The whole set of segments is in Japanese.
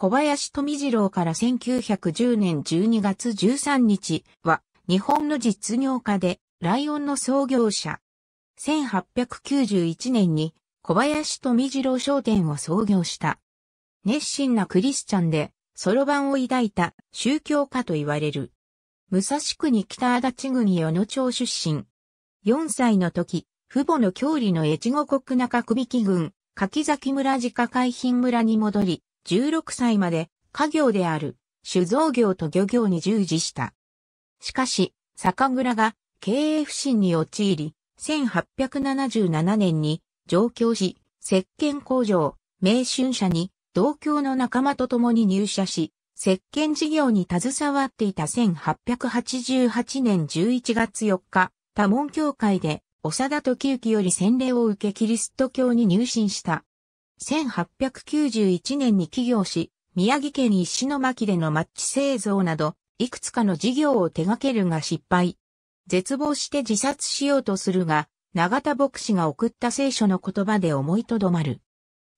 小林富次郎から1910年12月13日は日本の実業家でライオンの創業者。1891年に小林富次郎商店を創業した。熱心なクリスチャンで、ソロ版を抱いた宗教家と言われる。武蔵国北足立郡与野町出身。4歳の時、父母の郷里の越後国中首木郡、柿崎村自家海浜村に戻り、16歳まで家業である酒造業と漁業に従事した。しかし、酒蔵が経営不振に陥り、1877年に上京し、石鹸工場、名春社に同郷の仲間と共に入社し、石鹸事業に携わっていた1888年11月4日、多門教会で、長田時行より洗礼を受けキリスト教に入信した。1891年に起業し、宮城県石巻でのマッチ製造など、いくつかの事業を手掛けるが失敗。絶望して自殺しようとするが、永田牧師が送った聖書の言葉で思いとどまる。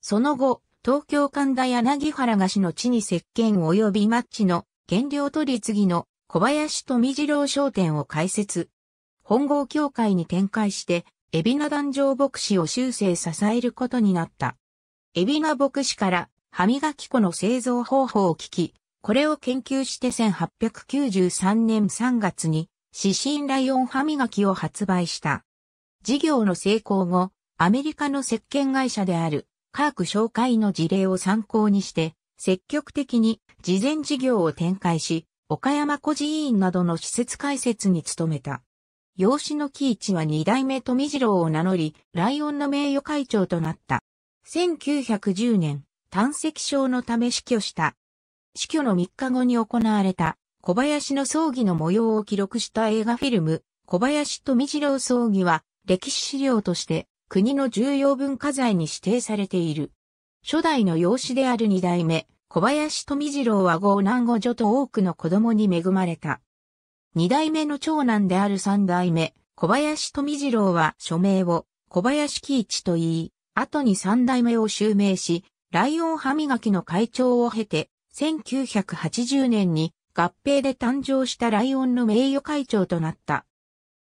その後、東京神田柳原菓子の地に石鹸及びマッチの原料取り次ぎの小林富次郎商店を開設。本郷協会に展開して、海老名壇上牧師を修正支えることになった。海老名牧師から歯磨き粉の製造方法を聞き、これを研究して1893年3月に指針ライオン歯磨きを発売した。事業の成功後、アメリカの石鹸会社であるカーク紹介の事例を参考にして、積極的に事前事業を展開し、岡山孤児院などの施設開設に努めた。養子の木一は二代目富次郎を名乗り、ライオンの名誉会長となった。1910年、胆石症のため死去した。死去の3日後に行われた小林の葬儀の模様を記録した映画フィルム、小林富次郎葬儀は歴史資料として国の重要文化財に指定されている。初代の養子である二代目、小林富次郎は豪南五女と多くの子供に恵まれた。二代目の長男である三代目、小林富次郎は署名を小林喜一と言い、後に三代目を襲名し、ライオン歯磨きの会長を経て、1980年に合併で誕生したライオンの名誉会長となった。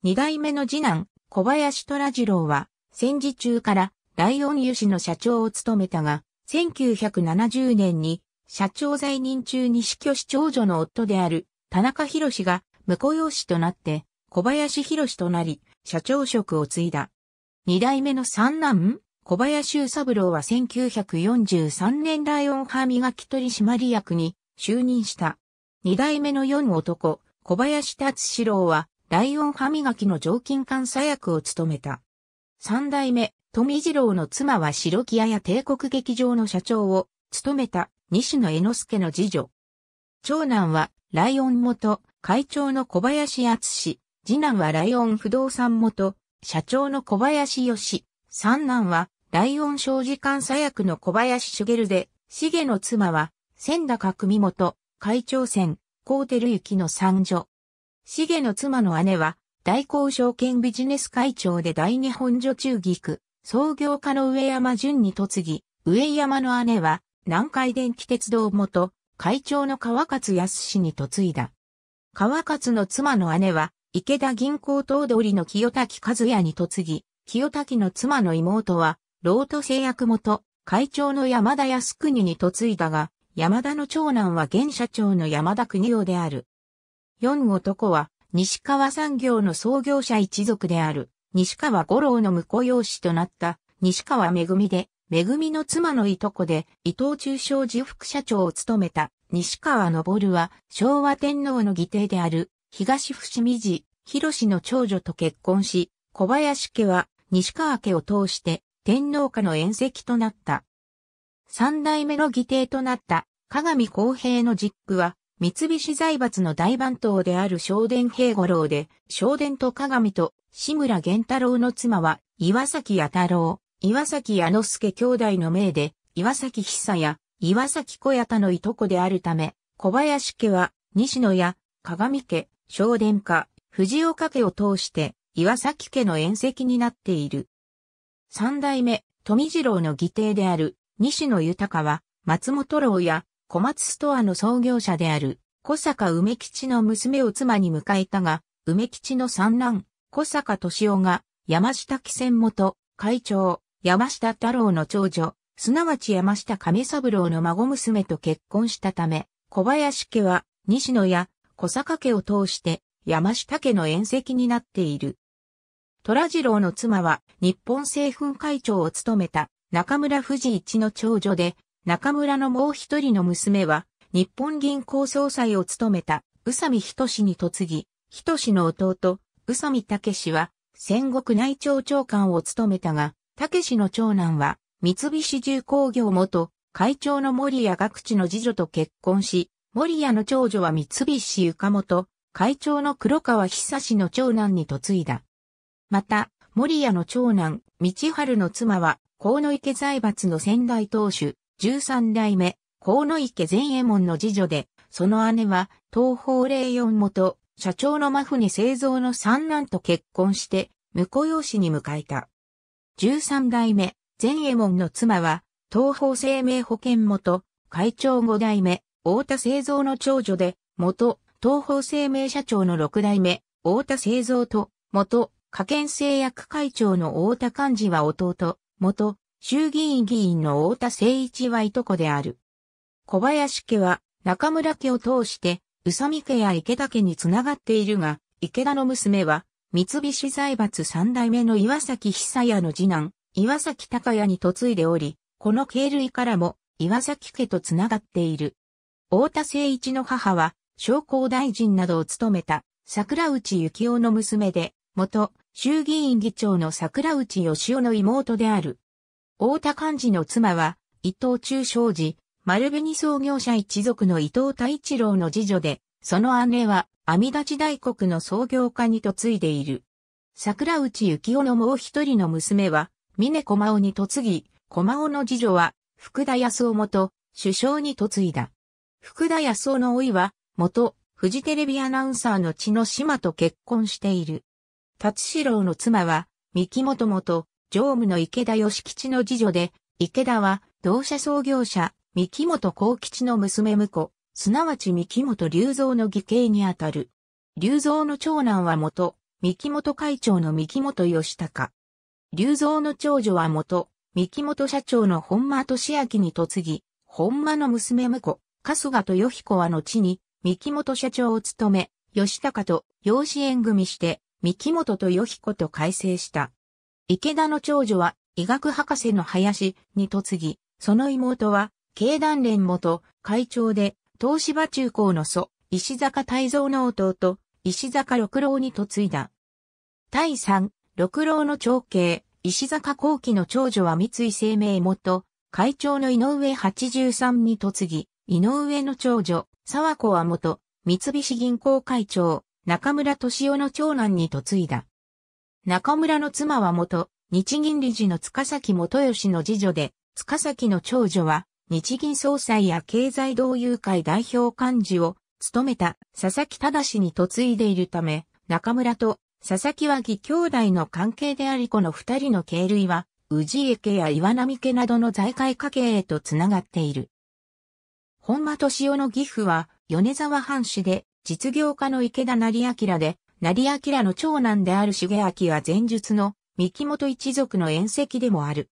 二代目の次男、小林虎次郎は、戦時中からライオン油脂の社長を務めたが、1970年に社長在任中に死去し長女の夫である田中博士が婿養子となって小林博士となり社長職を継いだ。二代目の三男小林修三郎は1943年ライオン歯磨き取締役に就任した。二代目の四男、小林達志郎は、ライオン歯磨きの常勤監査役を務めた。三代目、富次郎の妻は白木屋や帝国劇場の社長を務めた西野江之助の次女。長男はライオン元会長の小林厚次男はライオン不動産元社長の小林義三男は、ライオン小児監査役の小林茂で、茂の妻は、千角美元、会長船、高行幸の三女。茂の妻の姉は、大工証券ビジネス会長で大日本女中菊、創業家の上山淳に嫁ぎ、上山の姉は、南海電気鉄道元、会長の川勝康に嫁いだ。川勝の妻の姉は、池田銀行頭取の清滝和也に嫁ぎ、清滝の妻の妹は、ロート製薬元、会長の山田康国に嫁いだが、山田の長男は現社長の山田国夫である。四男は、西川産業の創業者一族である、西川五郎の婿養子となった、西川恵で、恵の妻のいとこで、伊藤忠商事副社長を務めた、西川昇は、昭和天皇の義弟である、東伏見寺、広氏の長女と結婚し、小林家は、西川家を通して天皇家の縁石となった。三代目の義弟となった鏡公平の実家は、三菱財閥の大番頭である正殿平五郎で、正殿と鏡と志村源太郎の妻は岩崎弥太郎、岩崎弥之助兄弟の命で、岩崎久や岩崎小屋田のいとこであるため、小林家は西野や鏡家、正殿家、藤岡家を通して岩崎家の縁石になっている。三代目、富次郎の義弟である、西野豊は、松本郎や小松ストアの創業者である、小坂梅吉の娘を妻に迎えたが、梅吉の三男、小坂敏夫が、山下紀仙元、会長、山下太郎の長女、すなわち山下亀三郎の孫娘と結婚したため、小林家は、西野や小坂家を通して、山下家の縁石になっている。虎次郎の妻は日本政府会長を務めた中村藤一の長女で、中村のもう一人の娘は日本銀行総裁を務めた宇佐美仁に嫁ぎ、仁の弟、宇佐美武は戦国内庁長官を務めたが、武の長男は三菱重工業元会長の森谷学知の次女と結婚し、森谷の長女は三菱床かもと、会長の黒川久氏の長男に嫁いだ。また、森谷の長男、道春の妻は、河野池財閥の先代当主、十三代目、河野池善衛門の次女で、その姉は、東方霊四元、社長の真船製造の三男と結婚して、婿養子に迎えた。十三代目、善衛門の妻は、東方生命保険元、会長五代目、大田製造の長女で、元、東方生命社長の六代目、大田製造と、元、家研製薬会長の太田寛治は弟、元、衆議院議員の太田誠一はいとこである。小林家は中村家を通して、宇佐美家や池田家につながっているが、池田の娘は、三菱財閥三代目の岩崎久也の次男、岩崎隆也に嫁いでおり、この系類からも岩崎家とつながっている。太田誠一の母は、商工大臣などを務めた桜内幸雄の娘で、元衆議院議長の桜内義夫の妹である。大田幹事の妻は、伊藤忠商事、丸紅創業者一族の伊藤太一郎の次女で、その姉は、阿弥陀地大国の創業家に嫁いでいる。桜内幸夫のもう一人の娘は、峰駒尾に嫁ぎ、駒尾の次女は、福田康夫元、首相に嫁いだ。福田康夫の老いは、元、フジテレビアナウンサーの血の島と結婚している。達志郎の妻は、三木元元、常務の池田義吉の次女で、池田は、同社創業者、三木元幸吉の娘婿、すなわち三木元隆三の義兄にあたる。隆三の長男は元、三木元会長の三木元義高。隆三の長女は元、三木元社長の本間俊明に嫁ぎ、本間の娘婿、春日とよ彦は後に、三木元社長を務め、吉高と養子縁組して、三木本とひ彦と改正した。池田の長女は医学博士の林に嫁ぎ、その妹は経団連元会長で東芝中高の祖、石坂泰造の弟、石坂六郎に嫁いだ。第三、六郎の長兄、石坂幸喜の長女は三井生命元、会長の井上八十三に嫁ぎ、井上の長女、沢子は元、三菱銀行会長、中村敏夫の長男に嫁いだ。中村の妻は元、日銀理事の塚崎元義の次女で、塚崎の長女は、日銀総裁や経済同友会代表幹事を務めた佐々木忠に嫁いでいるため、中村と佐々木は義兄弟の関係でありこの二人の経類は、宇治家や岩波家などの財界家系へとつながっている。本間敏夫の義父は、米沢藩士で、実業家の池田成明で、成明の長男である重明は前述の三木本一族の縁石でもある。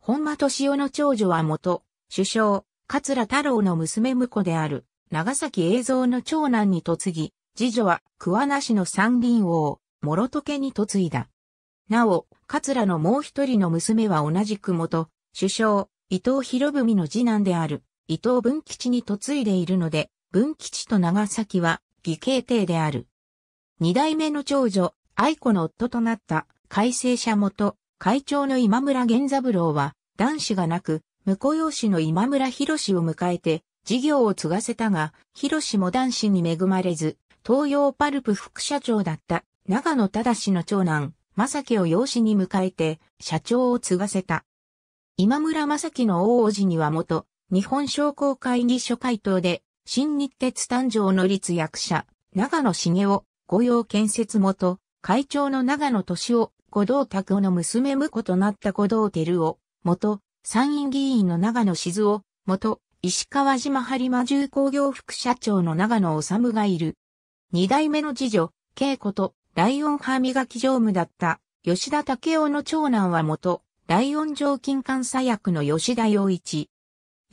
本間敏夫の長女は元、首相、桂太郎の娘婿である、長崎栄像の長男に嫁ぎ、次女は桑名市の三輪王、諸時に嫁いだ。なお、桂のもう一人の娘は同じく元、首相、伊藤博文の次男である、伊藤文吉に嫁いでいるので、文吉と長崎は義兄弟である。二代目の長女、愛子の夫となった改正者元、会長の今村源三郎は、男子がなく、婿養子の今村博士を迎えて、事業を継がせたが、博士も男子に恵まれず、東洋パルプ副社長だった長野忠の長男、正樹を養子に迎えて、社長を継がせた。今村正樹の大叔父には元、日本商工会議所会頭で、新日鉄誕生の立役者、長野茂雄、御用建設元、会長の長野俊夫、五道拓夫の娘婿となった五道照夫、元、参院議員の長野静夫、元、石川島播磨重工業副社長の長野治がいる。二代目の次女、恵子と、ライオン歯磨き常務だった、吉田武雄の長男は元、ライオン常勤監査役の吉田洋一。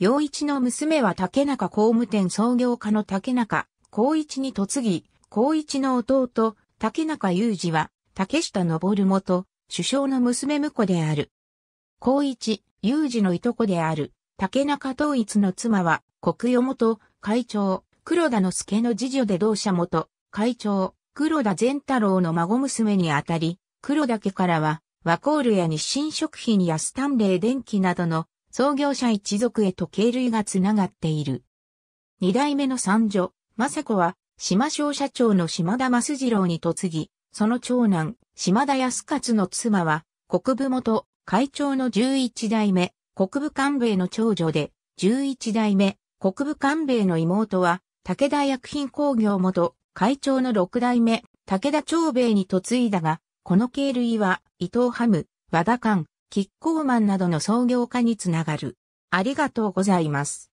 陽一の娘は竹中工務店創業家の竹中光一に嫁ぎ、光一の弟、竹中裕二は、竹下登元、首相の娘婿である。光一、裕二のいとこである、竹中統一の妻は、国与元、会長、黒田之助の次女で同社元、会長、黒田善太郎の孫娘にあたり、黒田家からは、ワコールや日清食品やスタンレー電気などの創業者一族へと経類がつながっている。二代目の三女、政子は、島商社長の島田正次郎に嫁ぎ、その長男、島田康勝の妻は、国部元、会長の十一代目、国部官兵衛の長女で、十一代目、国部官兵衛の妹は、武田薬品工業元、会長の六代目、武田長兵衛に嫁いだが、この経類は、伊藤ハム、和田官、キッコーマンなどの創業家につながる。ありがとうございます。